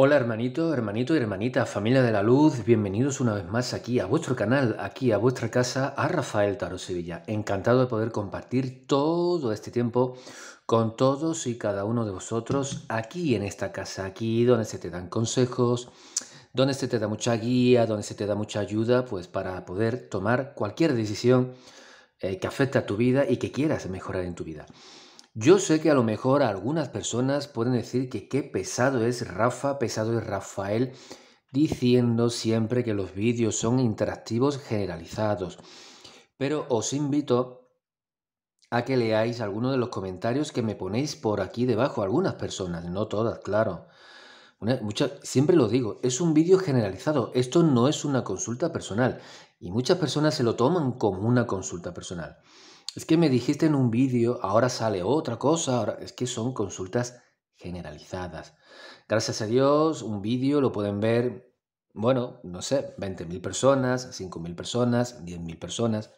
Hola hermanito, hermanito y hermanita, familia de la luz, bienvenidos una vez más aquí a vuestro canal, aquí a vuestra casa, a Rafael Taro Sevilla. Encantado de poder compartir todo este tiempo con todos y cada uno de vosotros aquí en esta casa, aquí donde se te dan consejos, donde se te da mucha guía, donde se te da mucha ayuda, pues para poder tomar cualquier decisión eh, que afecte a tu vida y que quieras mejorar en tu vida. Yo sé que a lo mejor algunas personas pueden decir que qué pesado es Rafa, pesado es Rafael, diciendo siempre que los vídeos son interactivos generalizados. Pero os invito a que leáis algunos de los comentarios que me ponéis por aquí debajo, algunas personas, no todas, claro. Muchas, siempre lo digo, es un vídeo generalizado, esto no es una consulta personal y muchas personas se lo toman como una consulta personal. Es que me dijiste en un vídeo, ahora sale otra cosa, ahora... es que son consultas generalizadas. Gracias a Dios, un vídeo lo pueden ver, bueno, no sé, 20.000 personas, 5.000 personas, 10.000 personas,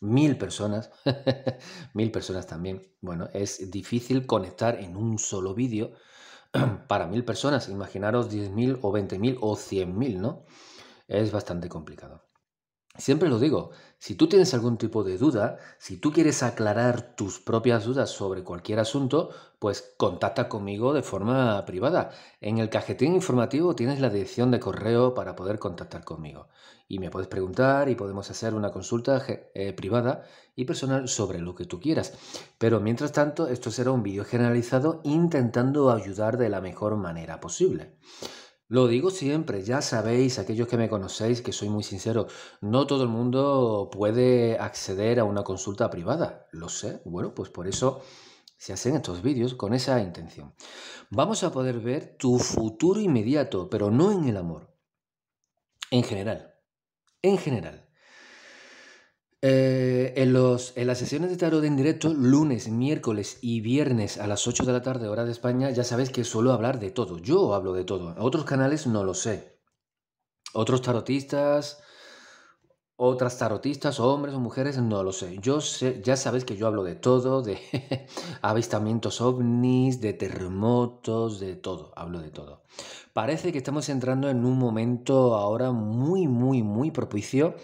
1.000 personas, 1.000 personas también. Bueno, es difícil conectar en un solo vídeo para 1.000 personas. Imaginaros 10.000 o 20.000 o 100.000, ¿no? Es bastante complicado. Siempre lo digo, si tú tienes algún tipo de duda, si tú quieres aclarar tus propias dudas sobre cualquier asunto, pues contacta conmigo de forma privada. En el cajetín informativo tienes la dirección de correo para poder contactar conmigo. Y me puedes preguntar y podemos hacer una consulta eh, privada y personal sobre lo que tú quieras. Pero mientras tanto, esto será un vídeo generalizado intentando ayudar de la mejor manera posible. Lo digo siempre, ya sabéis, aquellos que me conocéis, que soy muy sincero, no todo el mundo puede acceder a una consulta privada, lo sé, bueno, pues por eso se hacen estos vídeos con esa intención. Vamos a poder ver tu futuro inmediato, pero no en el amor, en general, en general. Eh, en, las sesiones de tarot en directo, lunes, miércoles y viernes a las 8 de la tarde, hora de España, ya sabéis que suelo hablar de todo. Yo hablo de todo. otros canales no lo sé. Otros tarotistas, otras tarotistas, hombres o mujeres, no lo sé. Yo sé, ya sabéis que yo hablo de todo, de avistamientos ovnis, de terremotos, de todo, hablo de todo. Parece que estamos entrando en un momento ahora muy, muy, muy propicio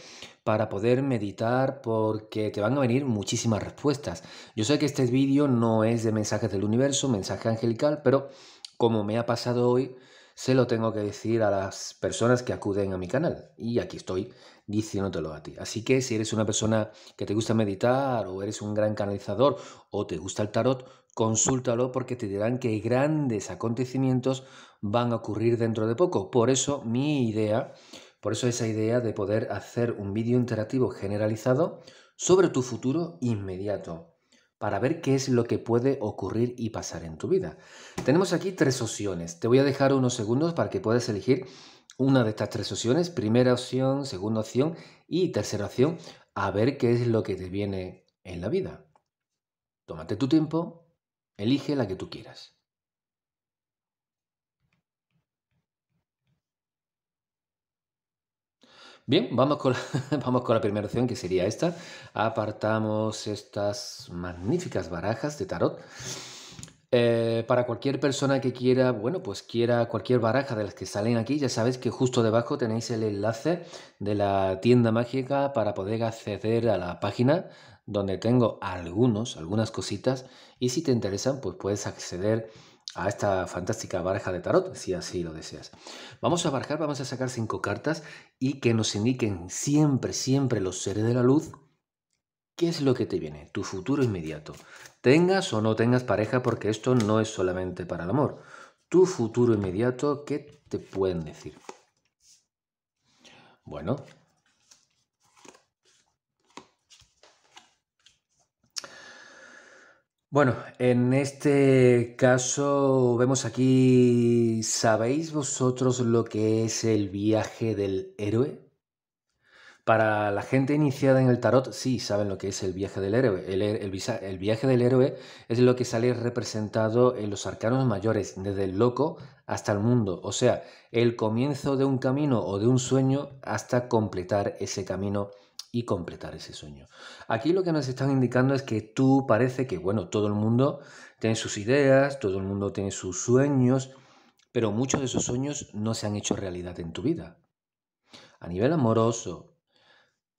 para poder meditar porque te van a venir muchísimas respuestas. Yo sé que este vídeo no es de mensajes del universo, mensaje angelical, pero como me ha pasado hoy, se lo tengo que decir a las personas que acuden a mi canal. Y aquí estoy diciéndotelo a ti. Así que si eres una persona que te gusta meditar o eres un gran canalizador o te gusta el tarot, consúltalo porque te dirán que grandes acontecimientos van a ocurrir dentro de poco. Por eso mi idea, por eso esa idea de poder hacer un vídeo interactivo generalizado sobre tu futuro inmediato para ver qué es lo que puede ocurrir y pasar en tu vida. Tenemos aquí tres opciones. Te voy a dejar unos segundos para que puedas elegir una de estas tres opciones, primera opción, segunda opción y tercera opción, a ver qué es lo que te viene en la vida. Tómate tu tiempo, elige la que tú quieras. Bien, vamos con, la, vamos con la primera opción que sería esta. Apartamos estas magníficas barajas de tarot. Eh, para cualquier persona que quiera, bueno, pues quiera cualquier baraja de las que salen aquí, ya sabéis que justo debajo tenéis el enlace de la tienda mágica para poder acceder a la página donde tengo algunos, algunas cositas y si te interesan, pues puedes acceder a esta fantástica baraja de tarot, si así lo deseas. Vamos a barajar, vamos a sacar cinco cartas y que nos indiquen siempre, siempre los seres de la luz qué es lo que te viene, tu futuro inmediato. Tengas o no tengas pareja, porque esto no es solamente para el amor. Tu futuro inmediato, ¿qué te pueden decir? Bueno, Bueno, en este caso vemos aquí, ¿sabéis vosotros lo que es el viaje del héroe? Para la gente iniciada en el tarot, sí saben lo que es el viaje del héroe. El, viaje del héroe es lo que sale representado en los arcanos mayores, desde el loco hasta el mundo. O sea, el comienzo de un camino o de un sueño hasta completar ese camino y completar ese sueño. Aquí lo que nos están indicando es que tú parece que, bueno, todo el mundo tiene sus ideas, todo el mundo tiene sus sueños, pero muchos de esos sueños no se han hecho realidad en tu vida. A nivel amoroso,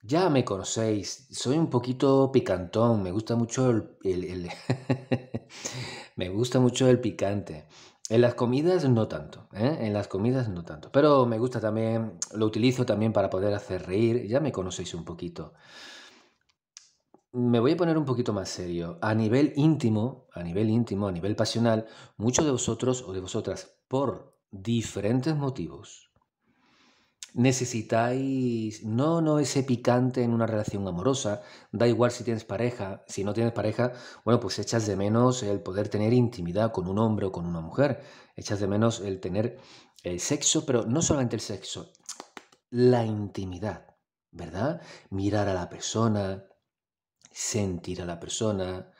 ya me conocéis, soy un poquito picantón, me gusta mucho el... me gusta mucho el picante. En las comidas no tanto, ¿eh? en las comidas no tanto, pero me gusta también, lo utilizo también para poder hacer reír, ya me conocéis un poquito. Me voy a poner un poquito más serio. A nivel íntimo, a nivel íntimo, a nivel pasional, muchos de vosotros o de vosotras, por diferentes motivos, necesitáis no, no es picante en una relación amorosa, da igual si tienes pareja, si no tienes pareja, bueno, pues echas de menos el poder tener intimidad con un hombre o con una mujer, echas de menos el tener el eh, sexo, pero no solamente el sexo, la intimidad, ¿verdad? Mirar a la persona, sentir a la persona,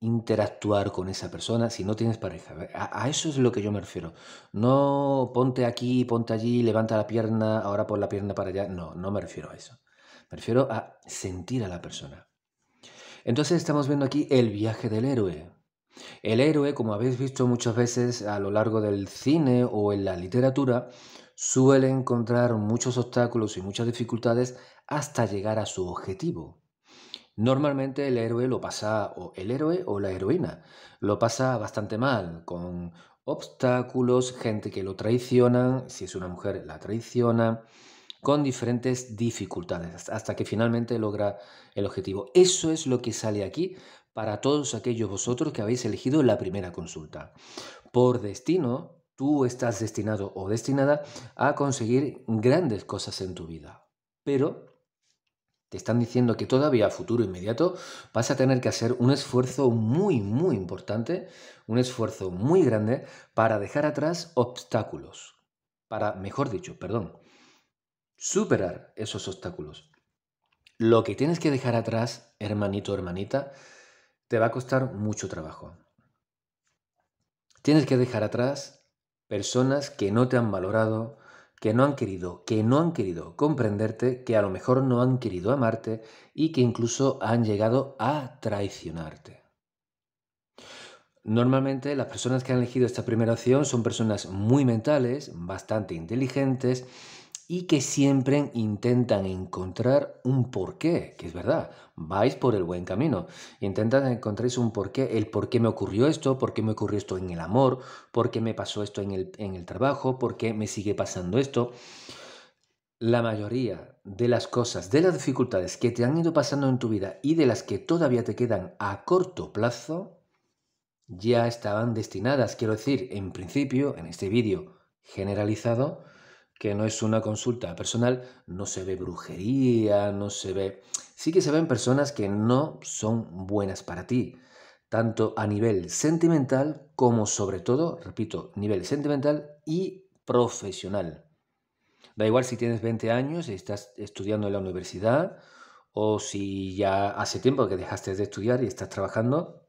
interactuar con esa persona si no tienes pareja. A, eso es lo que yo me refiero. No ponte aquí, ponte allí, levanta la pierna, ahora pon la pierna para allá. No, no me refiero a eso. Me refiero a sentir a la persona. Entonces estamos viendo aquí el viaje del héroe. El héroe, como habéis visto muchas veces a lo largo del cine o en la literatura, suele encontrar muchos obstáculos y muchas dificultades hasta llegar a su objetivo. Normalmente el héroe lo pasa, o el héroe o la heroína, lo pasa bastante mal, con obstáculos, gente que lo traiciona, si es una mujer la traiciona, con diferentes dificultades, hasta que finalmente logra el objetivo. Eso es lo que sale aquí para todos aquellos vosotros que habéis elegido la primera consulta. Por destino, tú estás destinado o destinada a conseguir grandes cosas en tu vida, pero te están diciendo que todavía a futuro inmediato vas a tener que hacer un esfuerzo muy, muy importante, un esfuerzo muy grande para dejar atrás obstáculos, para, mejor dicho, perdón, superar esos obstáculos. Lo que tienes que dejar atrás, hermanito, hermanita, te va a costar mucho trabajo. Tienes que dejar atrás personas que no te han valorado, que no han querido, que no han querido comprenderte, que a lo mejor no han querido amarte y que incluso han llegado a traicionarte. Normalmente las personas que han elegido esta primera opción son personas muy mentales, bastante inteligentes y que siempre intentan encontrar un porqué, que es verdad, vais por el buen camino, intentan encontrar un porqué, el por qué me ocurrió esto, por qué me ocurrió esto en el amor, por qué me pasó esto en el, en el trabajo, por qué me sigue pasando esto. La mayoría de las cosas, de las dificultades que te han ido pasando en tu vida y de las que todavía te quedan a corto plazo, ya estaban destinadas, quiero decir, en principio, en este vídeo generalizado, que no es una consulta personal, no se ve brujería, no se ve... Sí que se ven personas que no son buenas para ti, tanto a nivel sentimental como sobre todo, repito, nivel sentimental y profesional. Da igual si tienes 20 años y estás estudiando en la universidad o si ya hace tiempo que dejaste de estudiar y estás trabajando.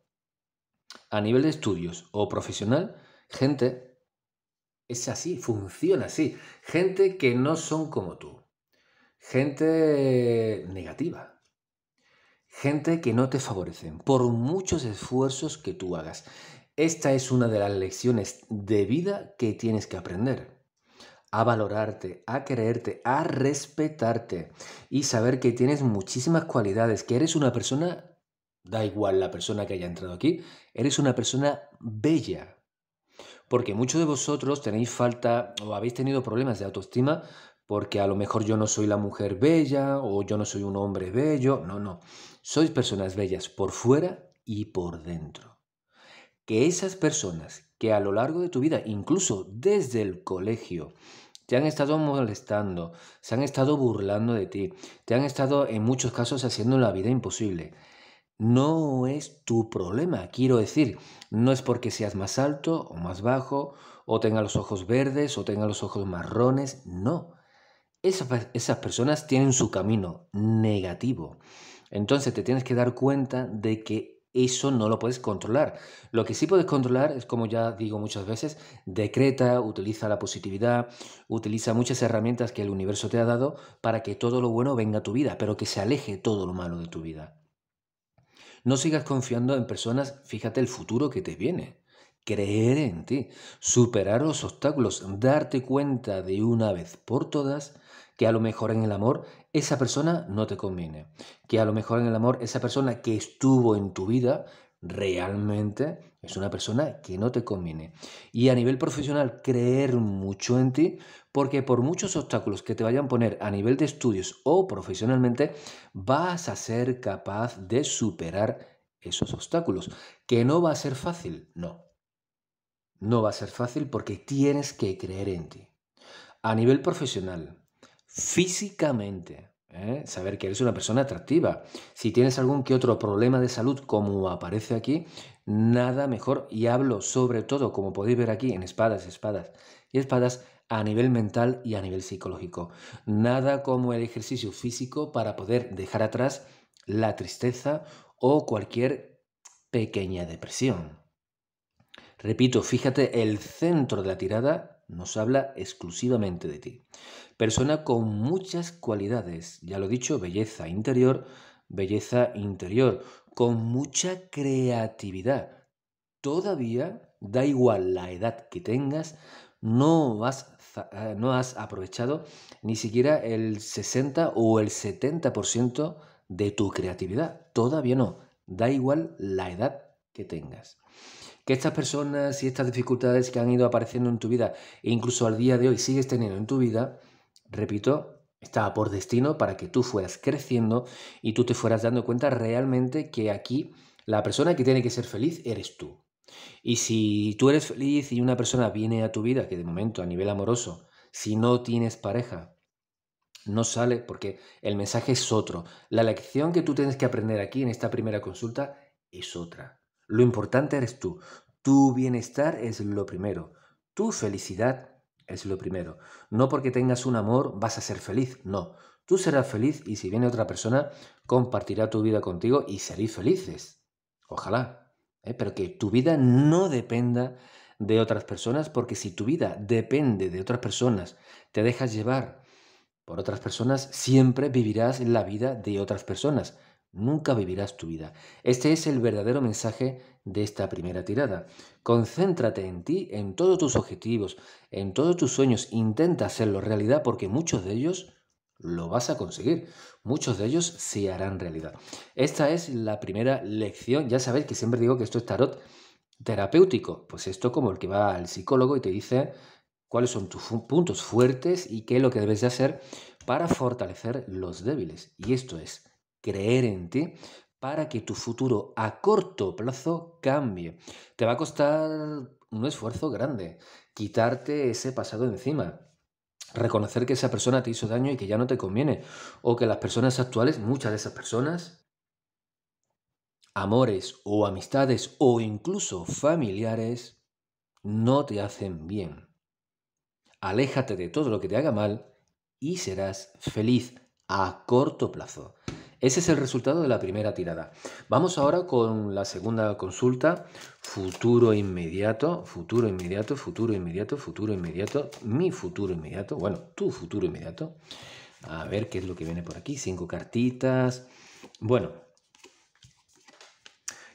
A nivel de estudios o profesional, gente es así, funciona así. Gente que no son como tú. Gente negativa. Gente que no te favorecen, por muchos esfuerzos que tú hagas. Esta es una de las lecciones de vida que tienes que aprender. A valorarte, a creerte, a respetarte y saber que tienes muchísimas cualidades, que eres una persona, da igual la persona que haya entrado aquí, eres una persona bella, porque muchos de vosotros tenéis falta o habéis tenido problemas de autoestima porque a lo mejor yo no soy la mujer bella o yo no soy un hombre bello. No, no. Sois personas bellas por fuera y por dentro. Que esas personas que a lo largo de tu vida, incluso desde el colegio, te han estado molestando, se han estado burlando de ti, te han estado en muchos casos haciendo la vida imposible no es tu problema. Quiero decir, no es porque seas más alto o más bajo, o tenga los ojos verdes o tenga los ojos marrones, no. Esas, esas personas tienen su camino negativo. Entonces te tienes que dar cuenta de que eso no lo puedes controlar. Lo que sí puedes controlar es, como ya digo muchas veces, decreta, utiliza la positividad, utiliza muchas herramientas que el universo te ha dado para que todo lo bueno venga a tu vida, pero que se aleje todo lo malo de tu vida. No sigas confiando en personas, fíjate el futuro que te viene. Creer en ti, superar los obstáculos, darte cuenta de una vez por todas que a lo mejor en el amor esa persona no te conviene, que a lo mejor en el amor esa persona que estuvo en tu vida realmente es una persona que no te conviene. Y a nivel profesional, creer mucho en ti, porque por muchos obstáculos que te vayan a poner a nivel de estudios o profesionalmente, vas a ser capaz de superar esos obstáculos. Que no va a ser fácil, no. No va a ser fácil porque tienes que creer en ti. A nivel profesional, físicamente, ¿eh? saber que eres una persona atractiva. Si tienes algún que otro problema de salud como aparece aquí, nada mejor y hablo sobre todo, como podéis ver aquí, en espadas, espadas y espadas a nivel mental y a nivel psicológico. Nada como el ejercicio físico para poder dejar atrás la tristeza o cualquier pequeña depresión. Repito, fíjate, el centro de la tirada nos habla exclusivamente de ti. Persona con muchas cualidades, ya lo he dicho, belleza interior, belleza interior, con mucha creatividad. Todavía, da igual la edad que tengas, no eh, has, aprovechado ni siquiera el 60 o el 70% de tu creatividad. Todavía no. Da igual la edad que tengas que estas personas y estas dificultades que han ido apareciendo en tu vida e incluso al día de hoy sigues teniendo en tu vida, repito, estaba por destino para que tú fueras creciendo y tú te fueras dando cuenta realmente que aquí la persona que tiene que ser feliz eres tú. Y si tú eres feliz y una persona viene a tu vida, que de momento a nivel amoroso, si no tienes pareja, no sale porque el mensaje es otro. La lección que tú tienes que aprender aquí en esta primera consulta es otra. Lo importante eres tú. Tu bienestar es lo primero. Tu felicidad es lo primero. No porque tengas un amor vas a ser feliz, no. Tú serás feliz y si viene otra persona, compartirá tu vida contigo y seréis felices. Ojalá. ¿eh? Pero que tu vida no dependa de otras personas, porque si tu vida depende de otras personas, te dejas llevar por otras personas, siempre vivirás la vida de otras personas. Nunca vivirás tu vida. Este es el verdadero mensaje de esta primera tirada. Concéntrate en ti, en todos tus objetivos, en todos tus sueños. Intenta hacerlo realidad porque muchos de ellos lo vas a conseguir. Muchos de ellos se harán realidad. Esta es la primera lección. Ya sabéis que siempre digo que esto es tarot terapéutico. Pues esto como el que va al psicólogo y te dice cuáles son tus puntos fuertes y qué es lo que debes de hacer para fortalecer los débiles. Y esto es creer en ti para que tu futuro a corto plazo cambie. Te va a costar un esfuerzo grande quitarte ese pasado encima. Reconocer que esa persona te hizo daño y que ya no te conviene. O que las personas actuales, muchas de esas personas, amores o amistades o incluso familiares, no te hacen bien. Aléjate de todo lo que te haga mal y serás feliz a corto plazo. Ese es el resultado de la primera tirada. Vamos ahora con la segunda consulta. Futuro inmediato, futuro inmediato, futuro inmediato, futuro inmediato, mi futuro inmediato, bueno, tu futuro inmediato. A ver qué es lo que viene por aquí. Cinco cartitas. Bueno,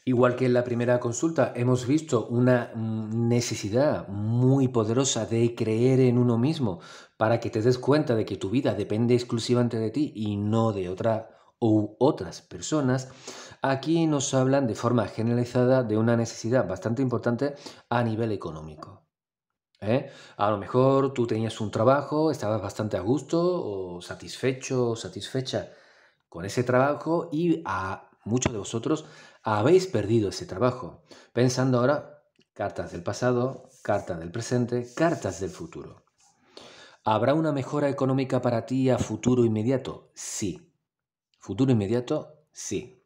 Igual que en la primera consulta, hemos visto una necesidad muy poderosa de creer en uno mismo para que te des cuenta de que tu vida depende exclusivamente de ti y no de otra u otras personas, aquí nos hablan de forma generalizada de una necesidad bastante importante a nivel económico. ¿eh? A lo mejor tú tenías un trabajo, estabas bastante a gusto o satisfecho o satisfecha con ese trabajo y a muchos de vosotros habéis perdido ese trabajo. Pensando ahora, cartas del pasado, cartas del presente, cartas del futuro. ¿Habrá una mejora económica para ti a futuro inmediato? Sí. Futuro inmediato, sí.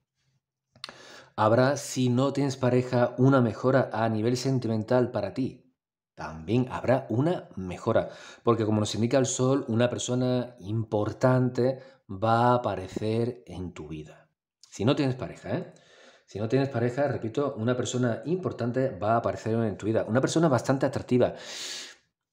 Habrá, si no tienes pareja, una mejora a nivel sentimental para ti. También habrá una mejora, porque como nos indica el sol, una persona importante va a aparecer en tu vida. Si no tienes pareja, ¿eh? Si no tienes pareja, repito, una persona importante va a aparecer en tu vida. Una persona bastante atractiva.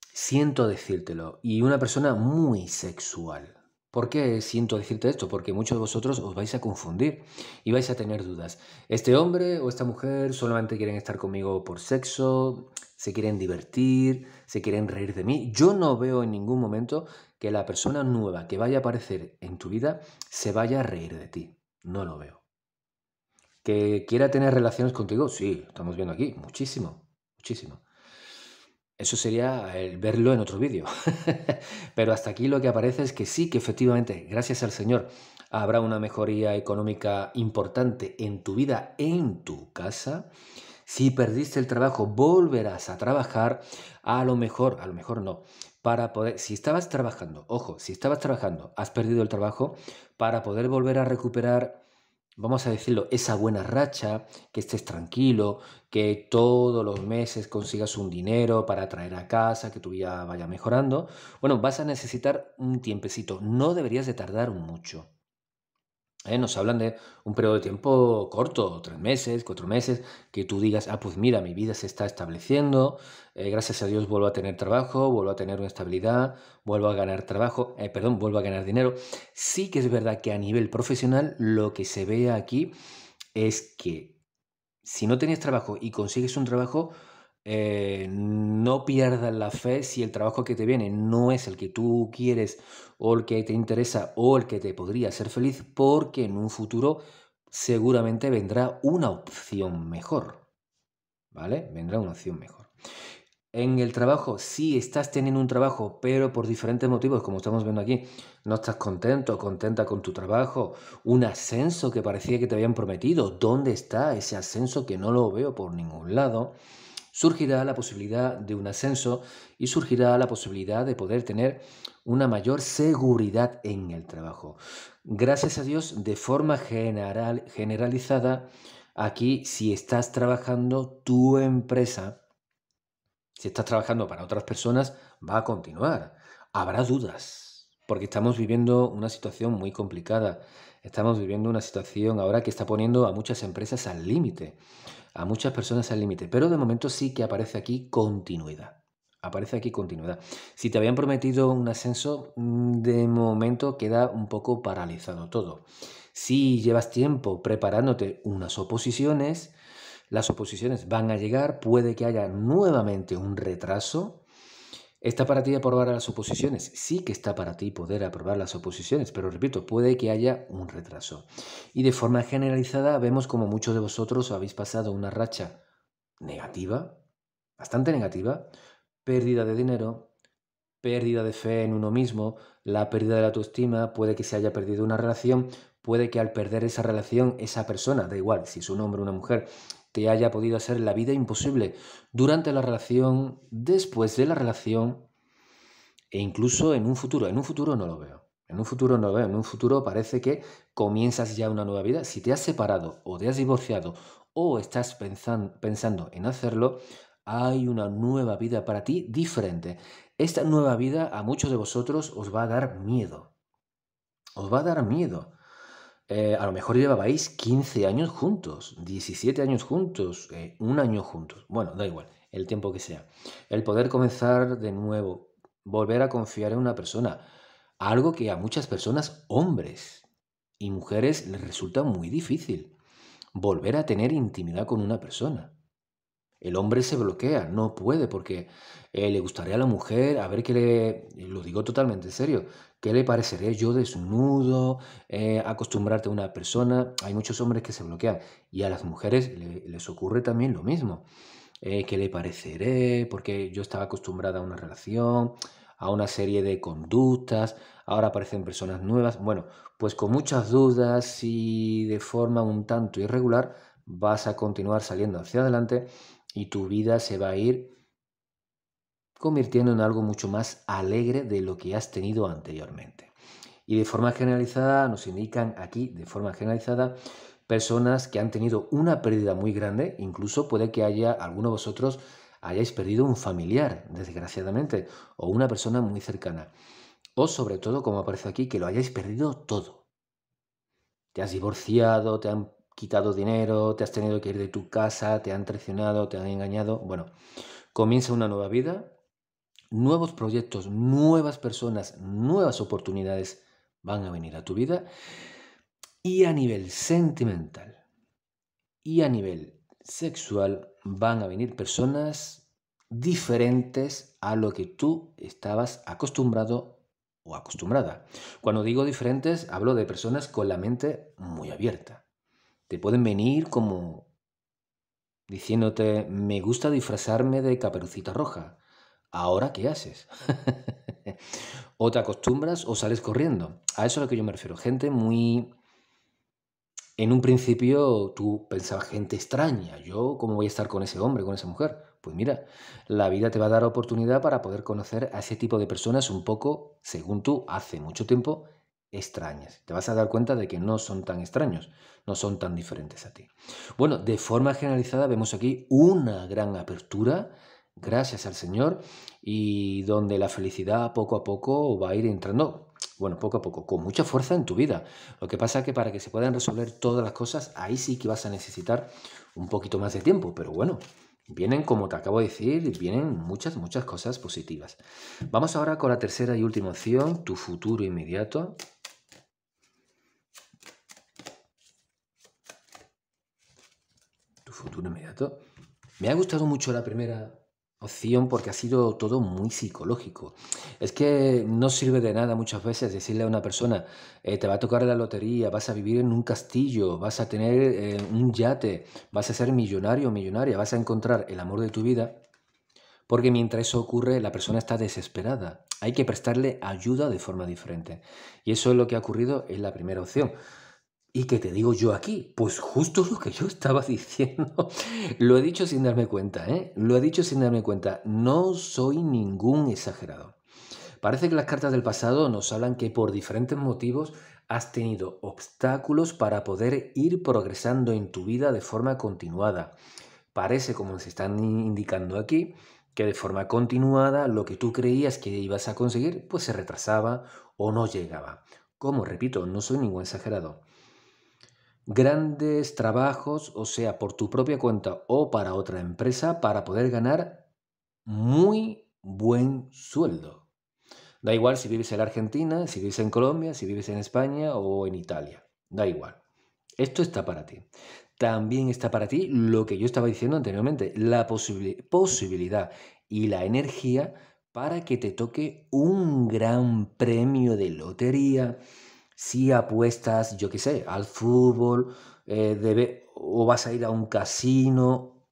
Siento decírtelo. Y una persona muy sexual. ¿Por qué siento decirte esto? Porque muchos de vosotros os vais a confundir y vais a tener dudas. ¿Este hombre o esta mujer solamente quieren estar conmigo por sexo? ¿Se quieren divertir? ¿Se quieren reír de mí? Yo no veo en ningún momento que la persona nueva que vaya a aparecer en tu vida se vaya a reír de ti. No lo veo. ¿Que quiera tener relaciones contigo? Sí, estamos viendo aquí. Muchísimo, muchísimo. Eso sería el verlo en otro vídeo. Pero hasta aquí lo que aparece es que sí, que efectivamente, gracias al Señor, habrá una mejoría económica importante en tu vida, en tu casa. Si perdiste el trabajo, volverás a trabajar, a lo mejor, a lo mejor no, para poder, si estabas trabajando, ojo, si estabas trabajando, has perdido el trabajo, para poder volver a recuperar vamos a decirlo, esa buena racha, que estés tranquilo, que todos los meses consigas un dinero para traer a casa, que tu vida vaya mejorando, bueno, vas a necesitar un tiempecito, no deberías de tardar mucho. ¿eh? nos hablan de un periodo de tiempo corto, tres meses, cuatro meses, que tú digas, ah, pues mira, mi vida se está estableciendo, eh, gracias a Dios vuelvo a tener trabajo, vuelvo a tener una estabilidad, vuelvo a ganar trabajo, eh, perdón, vuelvo a ganar dinero. Sí que es verdad que a nivel profesional lo que se ve aquí es que si no tenías trabajo y consigues un trabajo, eh, no pierdas la fe si el trabajo que te viene no es el que tú quieres o el que te interesa o el que te podría hacer feliz, porque en un futuro seguramente vendrá una opción mejor. ¿Vale? Vendrá una opción mejor. En el trabajo, si estás teniendo un trabajo, pero por diferentes motivos, como estamos viendo aquí, no estás contento, contenta con tu trabajo, un ascenso que parecía que te habían prometido, ¿dónde está ese ascenso que no lo veo por ningún lado? surgirá la posibilidad de un ascenso y surgirá la posibilidad de poder tener una mayor seguridad en el trabajo. Gracias a Dios, de forma general, generalizada, aquí si estás trabajando tu empresa, si estás trabajando para otras personas, va a continuar. Habrá dudas, porque estamos viviendo una situación muy complicada. Estamos viviendo una situación ahora que está poniendo a muchas empresas al límite, a muchas personas al límite, pero de momento sí que aparece aquí continuidad. Aparece aquí continuidad. Si te habían prometido un ascenso, mm, de momento queda un poco paralizado todo. Si llevas tiempo preparándote unas oposiciones, las oposiciones van a llegar, puede que haya nuevamente un retraso, ¿Está para ti aprobar las oposiciones? Sí que está para ti poder aprobar las oposiciones, pero repito, puede que haya un retraso. Y de forma generalizada vemos como muchos de vosotros habéis pasado una racha negativa, bastante negativa, pérdida de dinero, pérdida de fe en uno mismo, la pérdida de la autoestima, puede que se haya perdido una relación, puede que al perder esa relación esa persona, da igual si es un hombre o una mujer, te haya podido hacer la vida imposible durante la relación, después de la relación e incluso en un futuro. En un futuro no lo veo. En un futuro no lo veo. En un futuro parece que comienzas ya una nueva vida. Si te has separado o te has divorciado o estás pensando en hacerlo, hay una nueva vida para ti diferente. Esta nueva vida a muchos de vosotros os va a dar miedo. Os va a dar miedo. Eh, a lo mejor llevabais 15 años juntos, 17 años juntos, eh, un año juntos. Bueno, da igual, el tiempo que sea. El poder comenzar de nuevo, volver a confiar en una persona, algo que a muchas personas, hombres y mujeres, les resulta muy difícil. Volver a tener intimidad con una persona. El hombre se bloquea, no puede, porque eh, le gustaría a la mujer, a ver qué le, lo digo totalmente en serio, qué le pareceré yo desnudo, eh, acostumbrarte a una persona. Hay muchos hombres que se bloquean y a las mujeres les ocurre también lo mismo. Eh, qué le pareceré, porque yo estaba acostumbrada a una relación, a una serie de conductas, ahora aparecen personas nuevas. Bueno, pues con muchas dudas y de forma un tanto irregular vas a continuar saliendo hacia adelante y tu vida se va a ir convirtiendo en algo mucho más alegre de lo que has tenido anteriormente. Y de forma generalizada nos indican aquí, de forma generalizada, personas que han tenido una pérdida muy grande, incluso puede que haya alguno de vosotros hayáis perdido un familiar, desgraciadamente, o una persona muy cercana. O sobre todo, como aparece aquí, que lo hayáis perdido todo. Te has divorciado, te han quitado dinero, te has tenido que ir de tu casa, te han traicionado, te han engañado. Bueno, comienza una nueva vida, nuevos proyectos, nuevas personas, nuevas oportunidades van a venir a tu vida. Y a nivel sentimental y a nivel sexual van a venir personas diferentes a lo que tú estabas acostumbrado o acostumbrada. Cuando digo diferentes, hablo de personas con la mente muy abierta te pueden venir como diciéndote, me gusta disfrazarme de caperucita roja. ¿Ahora qué haces? o te acostumbras o sales corriendo. A eso es a lo que yo me refiero. Gente muy... En un principio tú pensabas gente extraña. Yo, ¿cómo voy a estar con ese hombre, con esa mujer? Pues mira, la vida te va a dar oportunidad para poder conocer a ese tipo de personas un poco, según tú, hace mucho tiempo extrañas. Te vas a dar cuenta de que no son tan extraños, no son tan diferentes a ti. Bueno, de forma generalizada vemos aquí una gran apertura, gracias al Señor, y donde la felicidad poco a poco va a ir entrando. Bueno, poco a poco, con mucha fuerza en tu vida. Lo que pasa es que para que se puedan resolver todas las cosas, ahí sí que vas a necesitar un poquito más de tiempo, pero bueno, Vienen, como te acabo de decir, vienen muchas, muchas cosas positivas. Vamos ahora con la tercera y última opción, tu futuro inmediato. futuro inmediato. Me ha gustado mucho la primera opción porque ha sido todo muy psicológico. Es que no sirve de nada muchas veces decirle a una persona, eh, te va a tocar la lotería, vas a vivir en un castillo, vas a tener eh, un yate, vas a ser millonario o millonaria, vas a encontrar el amor de tu vida, porque mientras eso ocurre la persona está desesperada. Hay que prestarle ayuda de forma diferente. Y eso es lo que ha ocurrido en la primera opción. ¿Y qué te digo yo aquí? Pues justo lo que yo estaba diciendo. lo he dicho sin darme cuenta, ¿eh? Lo he dicho sin darme cuenta. No soy ningún exagerado. Parece que las cartas del pasado nos hablan que por diferentes motivos has tenido obstáculos para poder ir progresando en tu vida de forma continuada. Parece, como se están indicando aquí, que de forma continuada lo que tú creías que ibas a conseguir, pues se retrasaba o no llegaba. Como repito, no soy ningún exagerado grandes trabajos, o sea, por tu propia cuenta o para otra empresa, para poder ganar muy buen sueldo. Da igual si vives en la Argentina, si vives en Colombia, si vives en España o en Italia. Da igual. Esto está para ti. También está para ti lo que yo estaba diciendo anteriormente, la posibilidad y la energía para que te toque un gran premio de lotería, si apuestas, yo qué sé, al fútbol, eh, debe, o vas a ir a un casino.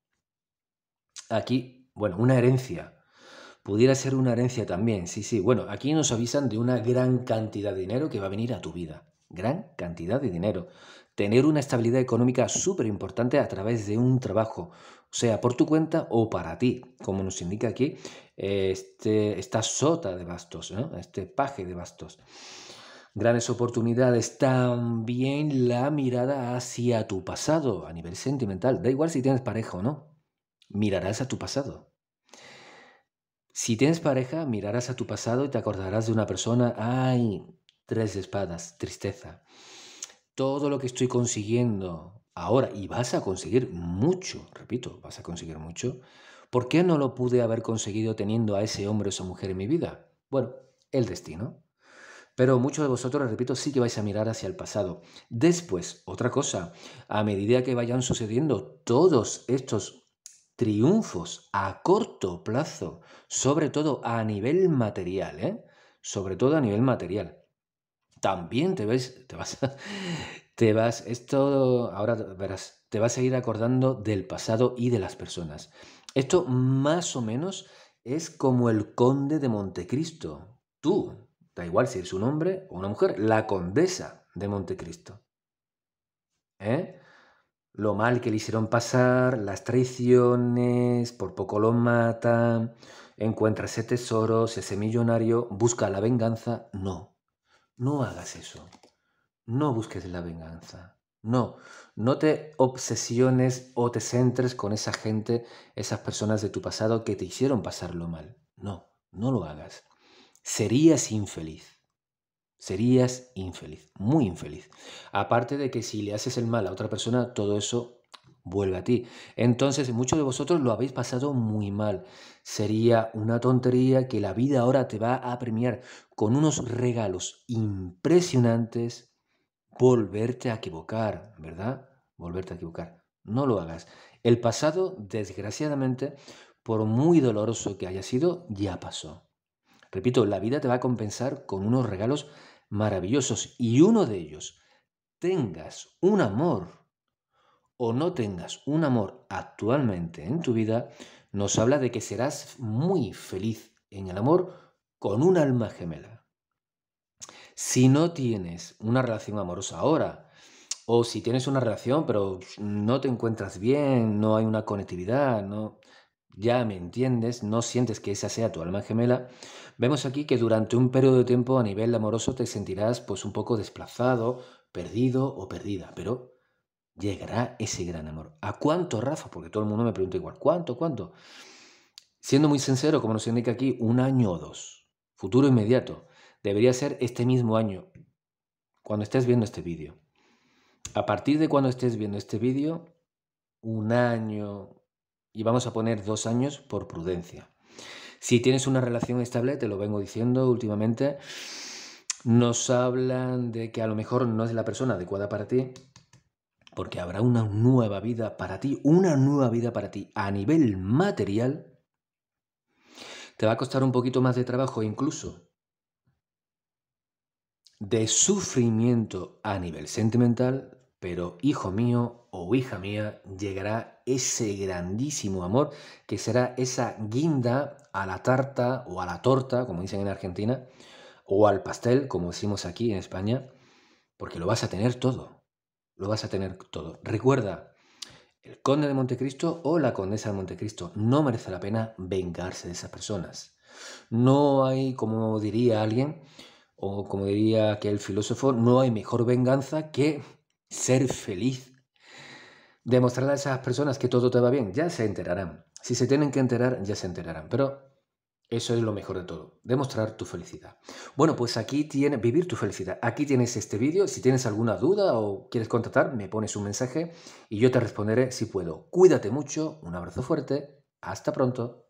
Aquí, bueno, una herencia. Pudiera ser una herencia también, sí, sí. Bueno, aquí nos avisan de una gran cantidad de dinero que va a venir a tu vida. Gran cantidad de dinero. Tener una estabilidad económica súper importante a través de un trabajo, sea por tu cuenta o para ti, como nos indica aquí eh, este, esta sota de bastos, este paje de bastos grandes oportunidades, también la mirada hacia tu pasado a nivel sentimental. Da igual si tienes pareja o no, mirarás a tu pasado. Si tienes pareja, mirarás a tu pasado y te acordarás de una persona, ay, tres espadas, tristeza. Todo lo que estoy consiguiendo ahora, y vas a conseguir mucho, repito, vas a conseguir mucho, ¿por qué no lo pude haber conseguido teniendo a ese hombre o esa mujer en mi vida? Bueno, el destino. Pero muchos de vosotros, repito, sí que vais a mirar hacia el pasado. Después, otra cosa, a medida que vayan sucediendo todos estos triunfos a corto plazo, sobre todo a nivel material, ¿eh? sobre todo a nivel material, también te, ves, te vas, te vas, esto, ahora verás, te vas a ir acordando del pasado y de las personas. Esto más o menos es como el conde de Montecristo. Tú, da igual si es un hombre o una mujer, la condesa de Montecristo. ¿Eh? Lo mal que le hicieron pasar, las traiciones, por poco lo matan, encuentra ese tesoro, ese millonario, busca la venganza. No, no hagas eso. No busques la venganza. No, no te obsesiones o te centres con esa gente, esas personas de tu pasado que te hicieron pasar lo mal. No, no lo hagas serías infeliz. Serías infeliz, muy infeliz. Aparte de que si le haces el mal a otra persona, todo eso vuelve a ti. Entonces, muchos de vosotros lo habéis pasado muy mal. Sería una tontería que la vida ahora te va a premiar con unos regalos impresionantes volverte a equivocar, ¿verdad? Volverte a equivocar. No lo hagas. El pasado, desgraciadamente, por muy doloroso que haya sido, ya pasó. Repito, la vida te va a compensar con unos regalos maravillosos y uno de ellos, tengas un amor o no tengas un amor actualmente en tu vida, nos habla de que serás muy feliz en el amor con un alma gemela. Si no tienes una relación amorosa ahora, o si tienes una relación pero no te encuentras bien, no hay una conectividad, no ya me entiendes, no sientes que esa sea tu alma gemela, vemos aquí que durante un periodo de tiempo a nivel amoroso te sentirás pues un poco desplazado, perdido o perdida, pero llegará ese gran amor. ¿A cuánto, Rafa? Porque todo el mundo me pregunta igual, ¿cuánto, cuánto? Siendo muy sincero, como nos indica aquí, un año o dos, futuro inmediato, debería ser este mismo año, cuando estés viendo este vídeo. A partir de cuando estés viendo este vídeo, un año, y vamos a poner dos años por prudencia. Si tienes una relación estable, te lo vengo diciendo últimamente, nos hablan de que a lo mejor no es la persona adecuada para ti, porque habrá una nueva vida para ti, una nueva vida para ti a nivel material. Te va a costar un poquito más de trabajo incluso de sufrimiento a nivel sentimental, pero, hijo mío o hija mía, llegará ese grandísimo amor que será esa guinda a la tarta o a la torta, como dicen en Argentina, o al pastel, como decimos aquí en España, porque lo vas a tener todo. Lo vas a tener todo. Recuerda, el conde de Montecristo o la condesa de Montecristo, no merece la pena vengarse de esas personas. No hay, como diría alguien, o como diría aquel filósofo, no hay mejor venganza que ser feliz, demostrar a esas personas que todo te va bien, ya se enterarán. Si se tienen que enterar, ya se enterarán. Pero eso es lo mejor de todo, demostrar tu felicidad. Bueno, pues aquí tienes, vivir tu felicidad. Aquí tienes este vídeo. Si tienes alguna duda o quieres contactar, me pones un mensaje y yo te responderé si puedo. Cuídate mucho, un abrazo fuerte, hasta pronto.